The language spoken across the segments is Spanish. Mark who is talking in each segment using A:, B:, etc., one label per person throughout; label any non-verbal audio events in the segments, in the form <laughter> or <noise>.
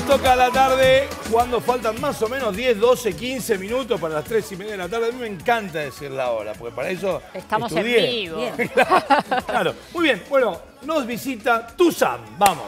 A: nos toca la tarde cuando faltan más o menos 10, 12, 15 minutos para las 3 y media de la tarde. A mí me encanta decir la hora, porque para eso Estamos en vivo. <laughs> claro, Muy bien, bueno, nos visita Tusan, Vamos.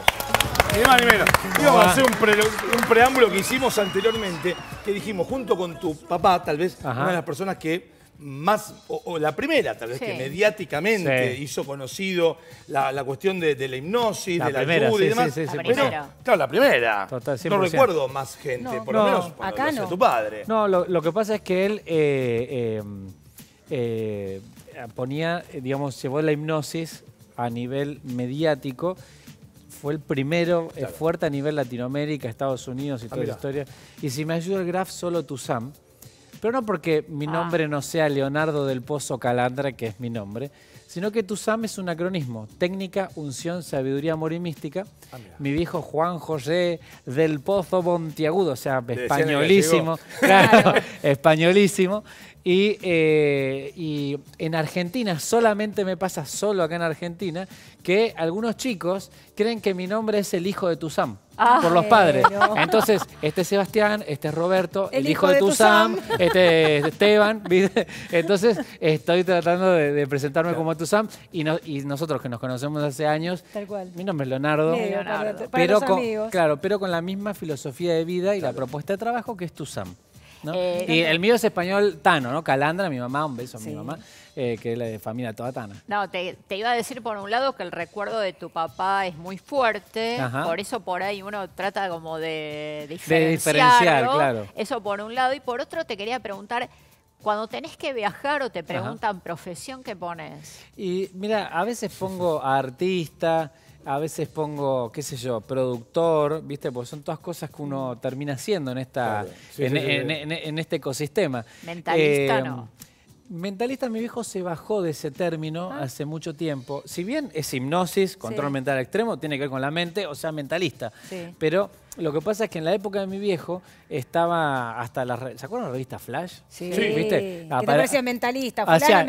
A: Ni a hacer un, preámbulo que hicimos anteriormente, que dijimos junto con tu papá, tal vez, una de las personas que más, o, la primera tal vez que mediáticamente hizo conocido la, cuestión de, la hipnosis, de la primera, y demás. la pero, claro, la primera. no recuerdo más gente, por lo menos tu padre.
B: No, lo, que pasa es que él eh, eh, eh, ponía, digamos, llevó la hipnosis a nivel mediático fue el primero fuerte a nivel Latinoamérica, Estados Unidos y ah, toda la historia. Y si me ayuda el Graf, solo tu Sam, pero no porque mi ah. nombre no sea Leonardo del Pozo Calandra, que es mi nombre, sino que Tusam es un acronismo, técnica, unción, sabiduría, amor y mística. Ah, mi viejo Juan José del Pozo Montiagudo, o sea, españolísimo, <laughs> claro, españolísimo. Y, eh, y, en Argentina, solamente me pasa solo acá en Argentina, que algunos chicos creen que mi nombre es el hijo de Tusam por los padres. Entonces, este es Sebastián, este es Roberto, el, hijo, de, Tuzam, este es Esteban. Entonces, estoy tratando de, presentarme como tu y, nosotros que nos conocemos hace años. Tal cual. Mi nombre es Leonardo. pero Claro, pero con la misma filosofía de vida y la propuesta de trabajo que es tu eh, y el mío es español Tano, ¿no? Calandra, mi mamá, un beso a mi mamá. Eh, que es la de familia Toatana.
C: No, te, iba a decir por un lado que el recuerdo de tu papá es muy fuerte, por eso por ahí uno trata como de diferenciarlo. De diferenciar, claro. Eso por un lado. Y por otro te quería preguntar, cuando tenés que viajar o te preguntan profesión, ¿qué pones?
B: Y mira, a veces pongo artista, a veces pongo, qué sé yo, productor, ¿viste? Porque son todas cosas que uno termina haciendo en, esta, en, este ecosistema. Mentalista eh, no. Mentalista, mi viejo, se bajó de ese término ah. hace mucho tiempo. Si bien es hipnosis, control mental extremo, tiene que ver con la mente, o sea, mentalista. Sí. Pero lo que pasa es que en la época de mi viejo estaba hasta la... ¿Se revista Flash? Sí. ¿Viste? que te parecía mentalista.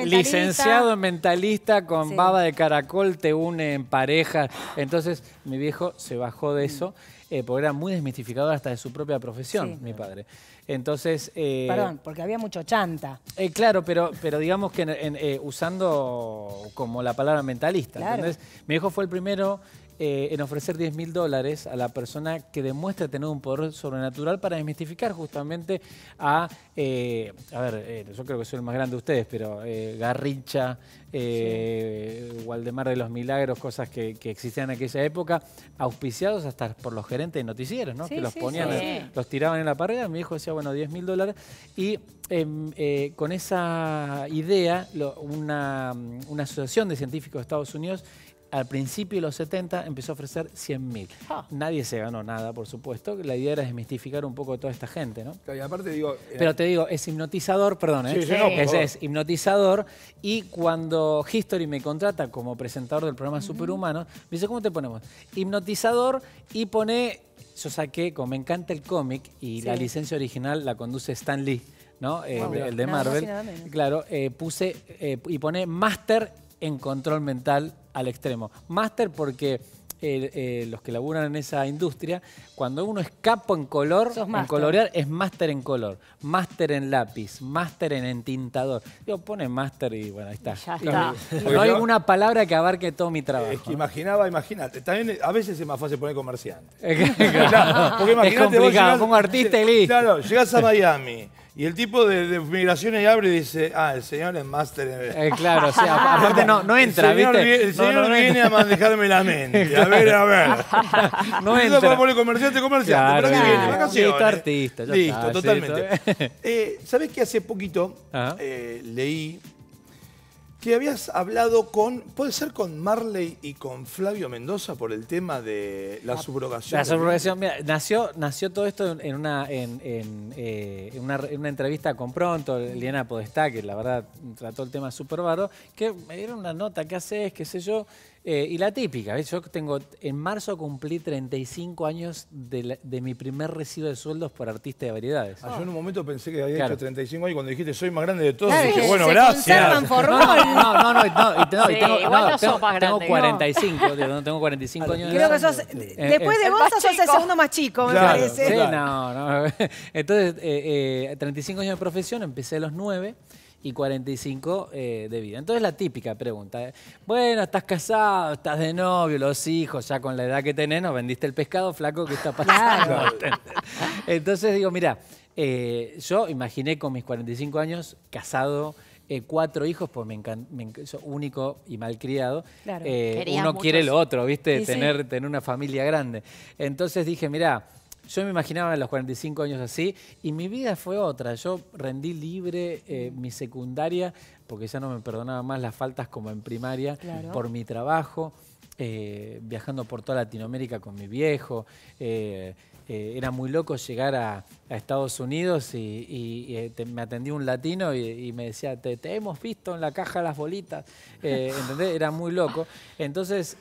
B: licenciado mentalista con baba de caracol te une en pareja. Entonces mi viejo se bajó de eso eh, porque era muy desmistificado hasta de su propia profesión, mi padre. Entonces... Eh, Perdón,
D: porque había mucho chanta.
B: Eh, claro, pero, pero digamos que usando como la palabra mentalista. Mi viejo fue el primero eh, en ofrecer 10 mil dólares a la persona que demuestra tener un poder sobrenatural para desmistificar justamente a, eh, a ver, eh, yo creo que soy el más grande de ustedes, pero Garricha Waldemar de los Milagros, cosas que, existían en aquella época, auspiciados hasta por los gerentes de noticieros, ¿no? que los ponían, los tiraban en la pared, mi hijo decía, bueno, 10 mil dólares, y em, con esa idea, una, una asociación de científicos de Estados Unidos al principio de los 70 empezó a ofrecer 100.000. Ah. Nadie se ganó nada, por supuesto. La idea era desmistificar un poco a toda esta gente, ¿no?
A: Y aparte digo... Eh, pero te
B: digo, es hipnotizador, perdón, ¿eh? es, hipnotizador. Y cuando History me contrata como presentador del programa Superhumano, me dice, ¿cómo te ponemos? Hipnotizador y pone... Yo saqué, como me encanta el cómic y la licencia original la conduce Stan Lee. ¿no? Eh, el de Marvel. Claro, eh, puse y pone máster en control mental al extremo. Máster porque eh, eh, los que laburan en esa industria, cuando uno es en color, en colorear, es máster en color, máster en lápiz, máster en entintador. Yo pone máster y bueno, ahí está. No, hay
A: una palabra que abarque todo mi trabajo. Es que imaginaba, imagínate. También a veces es más fácil poner comerciante. <laughs> <laughs> es artista y listo. a <laughs> Miami. Y el tipo de, de migraciones abre y dice, ah, el señor es máster Eh, claro, o sea, <laughs> aparte no, no entra, el señor, ¿viste? El señor no, viene a manejarme la mente. A <laughs> ver, a ver. <laughs> No entra. para poner comerciante, comerciante. Claro, ¿Para qué viene? Listo, artista. Ya Listo, totalmente. eh, ¿Sabés que hace poquito eh, leí que habías hablado con, puede ser con Marley y con Flavio Mendoza por el tema de la, ah, subrogación. La subrogación,
B: mira, nació, nació todo esto eh, en una, en, una, entrevista con Pronto, Liana Podestá, que la verdad trató el tema súper que me dieron una nota qué haces, qué sé yo, eh, y la típica, yo tengo, en marzo cumplí 35 años de, de,
A: mi primer recibo de sueldos por artista de variedades. Ah, yo en un momento pensé que había hecho 35 años y cuando dijiste soy más grande de todos, dije, bueno, gracias. No, no, no, no, no, no, no tengo, grande, tengo
B: 45, no. tengo 45 años. Creo eh, eh, de que sos, después de vos
D: sos el segundo más chico, me parece. Sí,
B: no, no. <laughs> Entonces, eh, 35 eh, años de profesión, empecé a los 9 y 45 eh, de vida. Entonces la típica pregunta, ¿eh? bueno, estás casado, estás de novio, los hijos, ya con la edad que tenés, nos vendiste el pescado, flaco, que está <laughs> pasando? Entonces digo, mira, eh, yo imaginé con mis 45 años casado, cuatro hijos, pues me, me único y malcriado. Claro, uno quiere lo otro, ¿viste? tener, tener una familia grande. Entonces dije, mira yo me imaginaba a los 45 años así y mi vida fue otra. Yo rendí libre eh, mi secundaria porque ya no me perdonaba más las faltas como en primaria por mi trabajo, eh, viajando por toda Latinoamérica con mi viejo. Eh, era muy loco llegar a, Estados Unidos y, me atendió un latino y, me decía, te, hemos visto en la caja las bolitas. <laughs> Era muy loco. Entonces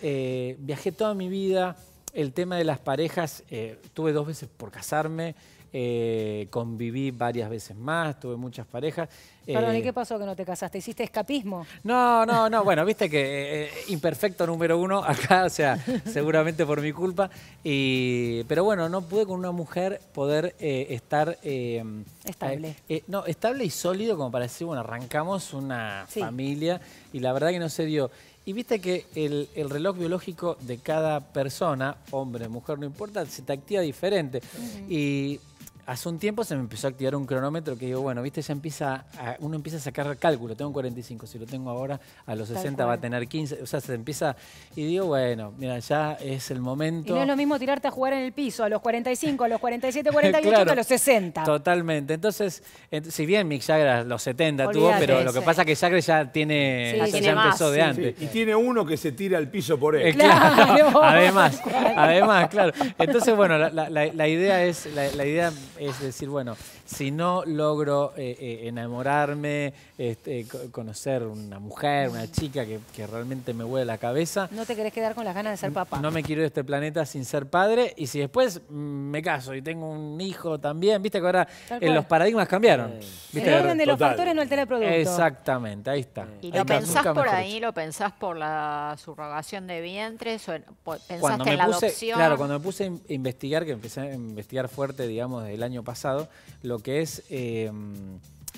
B: viajé toda mi vida el tema de las parejas, eh, tuve dos veces por casarme, eh, conviví varias veces más, tuve muchas parejas. Eh, Perdón, ¿y qué
D: pasó que no te casaste? ¿Hiciste escapismo?
B: No, no, no, bueno, viste que imperfecto número uno acá, o sea, <laughs> seguramente por mi culpa. Y, pero bueno, no pude con una mujer poder estar... estable. no, estable y sólido como para decir, bueno, arrancamos una familia y la verdad que no se dio. Y viste que el, reloj biológico de cada persona, hombre, mujer, no importa, se te activa diferente. Y hace un tiempo se me empezó a activar un cronómetro que digo, bueno, viste, ya empieza, uno empieza a sacar cálculo, tengo 45, si lo tengo ahora a los 60 va a tener 15, o sea, se empieza, y digo, bueno, mira, ya es el momento. Y no es lo
D: mismo tirarte a jugar en el piso a los 45, a los 47, 48 <laughs> a los 60.
B: Totalmente, entonces, si bien Mick Jagger a los 70 tuvo, pero lo que pasa es que Jagger ya tiene, ya, empezó de antes.
A: Y tiene uno que se tira al piso por él. Eh, claro, <laughs> además, además, claro. Entonces,
B: bueno, la, idea es, la idea es decir, bueno, si no logro eh, eh, enamorarme, este, conocer una mujer, una chica que, realmente me huele la cabeza.
D: No te querés quedar con las ganas de ser papá. No
B: me quiero de este planeta sin ser padre. Y si después me caso y tengo un hijo también, viste que ahora eh, los paradigmas cambiaron. ¿Viste? El orden de los factores no el producto. Exactamente, ahí está. ¿Y lo pensás por ahí?
C: ¿Lo pensás por la subrogación de vientres? ¿O pensaste cuando la puse, Claro, cuando
B: me puse a investigar, que empecé a investigar fuerte, digamos, el año año pasado, lo que es, eh,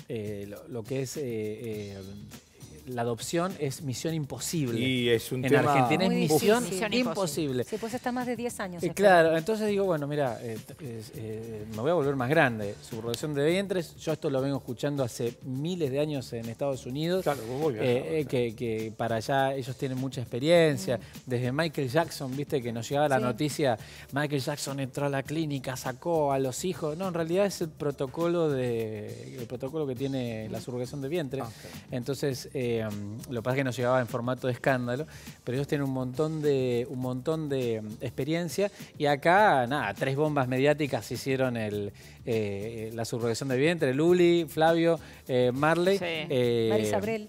B: eh, lo, que es eh, la adopción es misión imposible. Y es un en Argentina es misión, imposible. Sí,
D: pues está más de 10 años. Eh, claro,
B: entonces digo, bueno, mira, eh, eh, me voy a volver más grande. Subrogación de vientres, yo esto lo vengo escuchando hace miles de años en Estados Unidos. Claro, vos voy que, para allá ellos tienen mucha experiencia. Mm. Desde Michael Jackson, viste, que nos llegaba la noticia, Michael Jackson entró a la clínica, sacó a los hijos. No, en realidad es el protocolo de el protocolo que tiene la mm. subrogación de vientres. Ah, entonces, Em, lo que pasa es que no llegaba en formato de escándalo, pero ellos tienen un montón de, un montón de em, experiencia y acá, nada, tres bombas mediáticas hicieron el, eh, la subrogación de vientre, Luli, Flavio, eh, Marley. Sí. Eh, Abrel,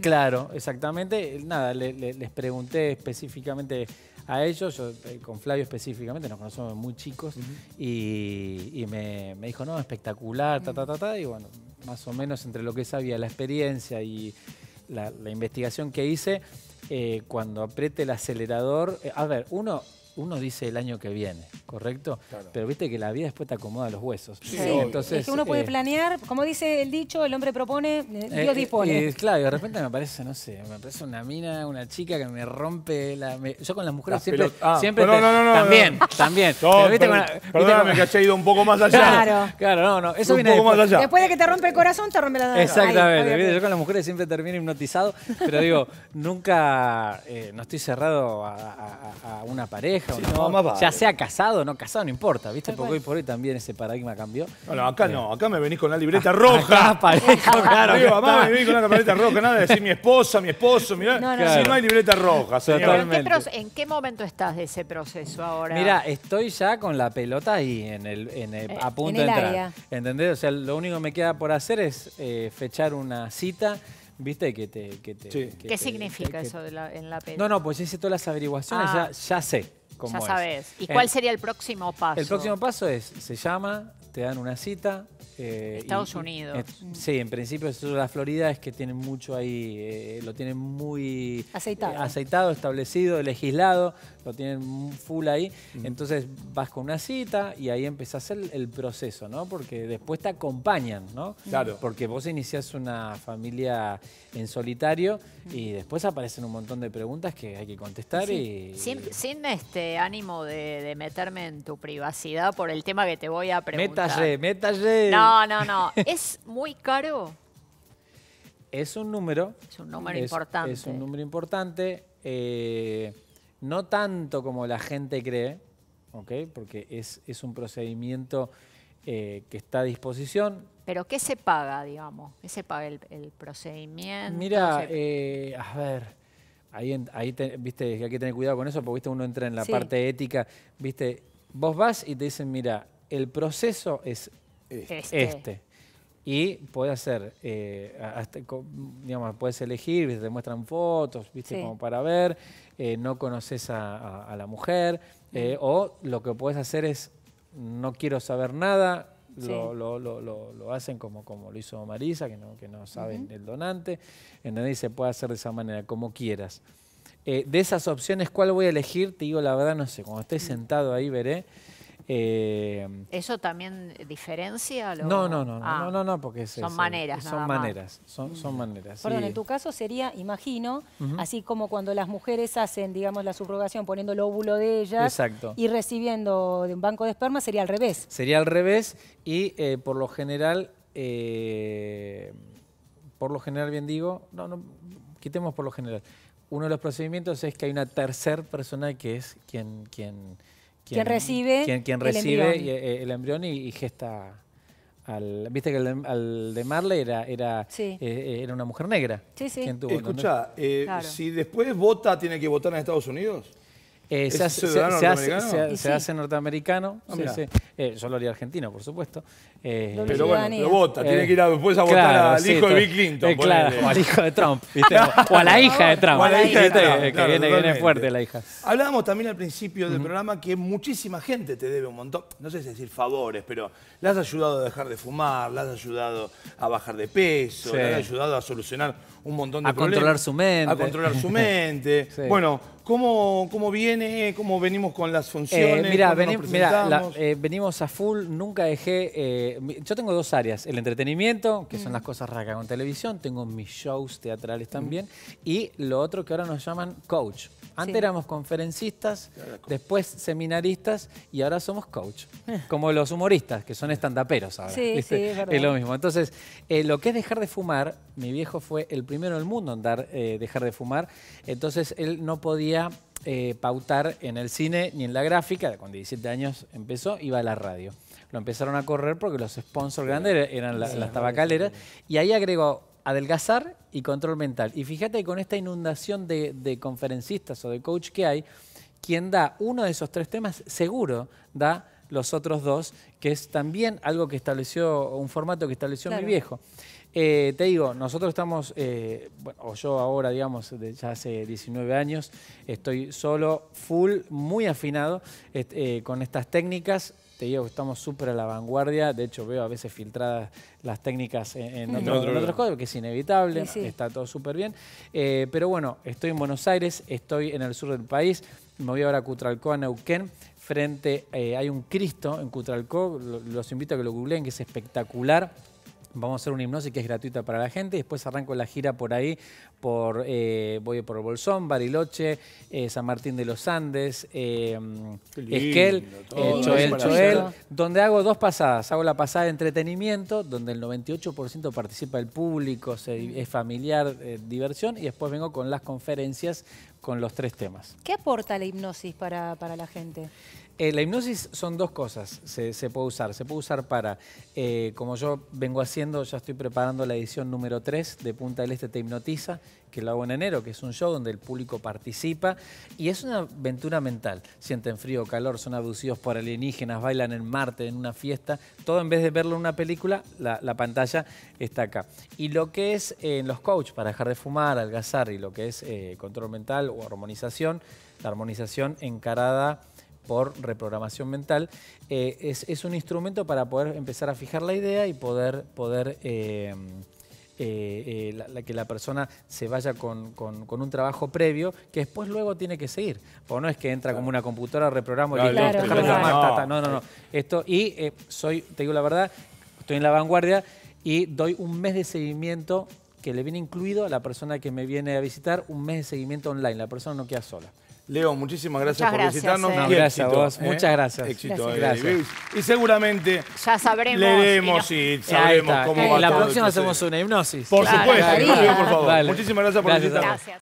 B: claro, exactamente. Nada, les pregunté específicamente a ellos, con Flavio específicamente, nos conocemos muy chicos, y, me, dijo, no, espectacular, ta, ta, ta, ta, y bueno, más o menos entre lo que sabía, la experiencia y la, investigación que hice, eh, cuando apriete el acelerador, eh, a ver, uno, uno dice el año que viene. ¿correcto? Pero viste que la vida después te acomoda los huesos. Sí, entonces. Es que uno puede eh,
D: planear, como dice el dicho, el hombre propone, eh, eh, Dios dispone. Eh,
B: claro, y de repente me aparece, no sé, me parece una mina, una chica que me rompe la. yo con las mujeres siempre. Ah, siempre no, no, no, también, también. viste, perdóname que haya ido un poco más allá. Claro, claro, no, no. Eso un viene. Poco después. Más allá.
D: después de que te rompe el corazón, te rompe la Exactamente.
B: yo con las mujeres siempre termino hipnotizado, pero digo, nunca no estoy cerrado a, una pareja, ya sea casado no casado, no importa, ¿viste? Porque hoy
A: por hoy también ese paradigma cambió. No, acá no, acá me venís con la libreta roja. claro. mamá, me venís con la libreta roja, nada de decir mi esposa, mi esposo, mirá. No, no, Si no hay libreta roja,
C: ¿En, qué momento estás de ese proceso ahora? Mira,
B: estoy ya con la pelota ahí, en el, en eh, a punto de entrar. ¿Entendés? O sea, lo único que me queda por hacer es eh, fechar una cita ¿Viste? Que te, que te, ¿Qué significa eso en
C: la pelota? No, no,
B: pues hice todas las averiguaciones, ah. ya sé ya sabes. ¿Y cuál
C: sería el próximo paso? El próximo
B: paso es, se llama te dan una cita. Eh, Estados Unidos. Mm. sí, en principio eso de la Florida es que tienen mucho ahí, eh, lo tienen muy eh, aceitado. aceitado, establecido, legislado, lo tienen full ahí. Entonces vas con una cita y ahí empezás el, el proceso, ¿no? Porque después te acompañan, ¿no? Claro. Porque vos iniciás una familia en solitario y después aparecen un montón de preguntas que hay que contestar y... Sin,
C: este ánimo de, de meterme en tu privacidad por el tema que te voy a preguntar. Metallé,
B: métase. No, no,
C: no. ¿Es muy caro?
B: Es un número. Es un número importante. Es un número importante. Eh, no tanto como la gente cree, ¿ok? Porque es, es un procedimiento eh, que está a disposición.
C: ¿Pero qué se paga, digamos? ¿Qué se paga el, procedimiento? Mira,
B: eh, a ver... Ahí, ahí viste, hay que tener cuidado con eso, porque viste, uno entra en la parte ética, viste, vos vas y te dicen, mira, el proceso es este. este. este. Y puede hacer, eh, digamos, puedes elegir, te muestran fotos, viste, como para ver, eh, no conoces a, la mujer, eh, o lo que puedes hacer es, no quiero saber nada, Lo, hacen como, como lo hizo Marisa, que no, que no saben el donante. ¿Entendés? Se puede hacer de esa manera, como quieras. de esas opciones, ¿cuál voy a elegir? Te digo la verdad, no sé. Cuando esté sentado ahí veré. Eh,
C: ¿Eso también diferencia? No,
B: no, no, no, ah. no, no, porque son, maneras, son, maneras, son, mm. maneras. Son, Perdón, en tu
D: caso sería, imagino, así como cuando las mujeres hacen, digamos, la subrogación poniendo el óvulo de ellas y recibiendo de un banco de esperma, sería al revés.
B: Sería al revés y eh, por lo general, eh, por lo general bien digo, no, no, quitemos por lo general. Uno de los procedimientos es que hay una tercer persona que es quien, quien quien, recibe, quien, recibe eh, eh, el embrión, y, gesta al. Viste que el, al de Marley era, eh,
A: era, una mujer negra. Sí, sí. Escucha, si después vota, tiene que votar en Estados Unidos. Eh, se, hace, norteamericano?
B: yo lo haría argentino, por supuesto. Eh, pero, bueno, lo vota. tiene eh, que ir después a votar al hijo de Bill Clinton. claro, al hijo de Trump. <laughs> o a la hija de Trump. O a la hija de Trump. que viene, viene, fuerte
A: la hija. Hablábamos también al principio del programa que muchísima gente te debe un montón, no sé si decir favores, pero le has ayudado a dejar de fumar, le has ayudado a bajar de peso, le has ayudado a solucionar un montón de problemas. A controlar su mente. A controlar su <laughs> mente. Bueno ¿Cómo, viene? ¿Cómo venimos con las eh, funciones? Eh, mira, venimos a
B: full, nunca dejé... Eh, yo tengo dos áreas, el entretenimiento, que son mm. las cosas raras con televisión, tengo mis shows teatrales mm. también, y lo otro que ahora nos llaman coach. Antes éramos conferencistas, después seminaristas y ahora somos coach. Eh. Como los humoristas, que son estandaperos ahora. Sí, es, lo mismo. Entonces, lo que es dejar de fumar, mi viejo fue el primero el mundo en dejar de fumar, entonces él no podía eh, pautar en el cine ni en la gráfica. Con 17 años empezó, iba a la radio. Lo empezaron a correr porque los sponsors grandes eran las tabacaleras. Y ahí agregó adelgazar y control mental. Y fíjate que con esta inundación de, conferencistas o de coach que hay, quien da uno de esos tres temas seguro da los otros dos, que es también algo que estableció, un formato que estableció mi viejo. Eh, te digo, nosotros estamos, eh, o yo ahora, digamos, desde ya hace 19 años, estoy solo, full, muy afinado eh, con estas técnicas te digo que estamos súper a la vanguardia. De hecho, veo a veces filtradas las técnicas en, mm. otros códigos, que es inevitable, está todo súper bien. pero bueno, estoy en Buenos Aires, estoy en el sur del país, me voy ahora a Cutralcó, a Neuquén. Frente hay un Cristo en Cutralcó, los invito a que lo googleen, que es espectacular vamos a hacer una hipnosis que es gratuita para la gente y después arranco la gira por ahí, por, eh, voy por Bolsón, Bariloche, eh, San Martín de los Andes, em, Esquel, eh, Choel, Choel, donde hago dos pasadas. Hago la pasada de entretenimiento, donde el 98% participa el público, es familiar, diversión, y después vengo con las conferencias con los tres temas.
D: ¿Qué aporta la hipnosis para, para la gente?
B: Eh, la hipnosis son dos cosas, se, puede usar. Se puede usar para, eh, como yo vengo haciendo, ya estoy preparando la edición número 3 de Punta del Este Te Hipnotiza, que lo hago en enero, que es un show donde el público participa y es una aventura mental. Sienten frío, calor, son abducidos por alienígenas, bailan en Marte, en una fiesta. Todo en vez de verlo en una película, la, pantalla está acá. Y lo que es en eh, los coach, para dejar de fumar, algazar y lo que es control mental o armonización, la armonización encarada por reprogramación mental, eh, es, un instrumento para poder empezar a fijar la idea y poder, poder eh, eh, que la persona se vaya con, un trabajo previo que después luego tiene que seguir. O no es que entra como una computadora, reprogramo y claro, claro, No, no, no. Esto, y soy, te digo la verdad, estoy en la vanguardia y doy un mes de seguimiento que le viene incluido a la persona que me viene a visitar, un mes de seguimiento online. La persona no queda sola.
A: Leo, muchísimas gracias, por visitarnos. Eh. gracias a vos. ¿eh? Muchas gracias. Éxito, gracias. Eh, y
C: seguramente ya sabremos, leeremos y, sabremos cómo va La próxima hacemos
A: una hipnosis. Por
C: supuesto, por favor. Muchísimas gracias por visitarnos.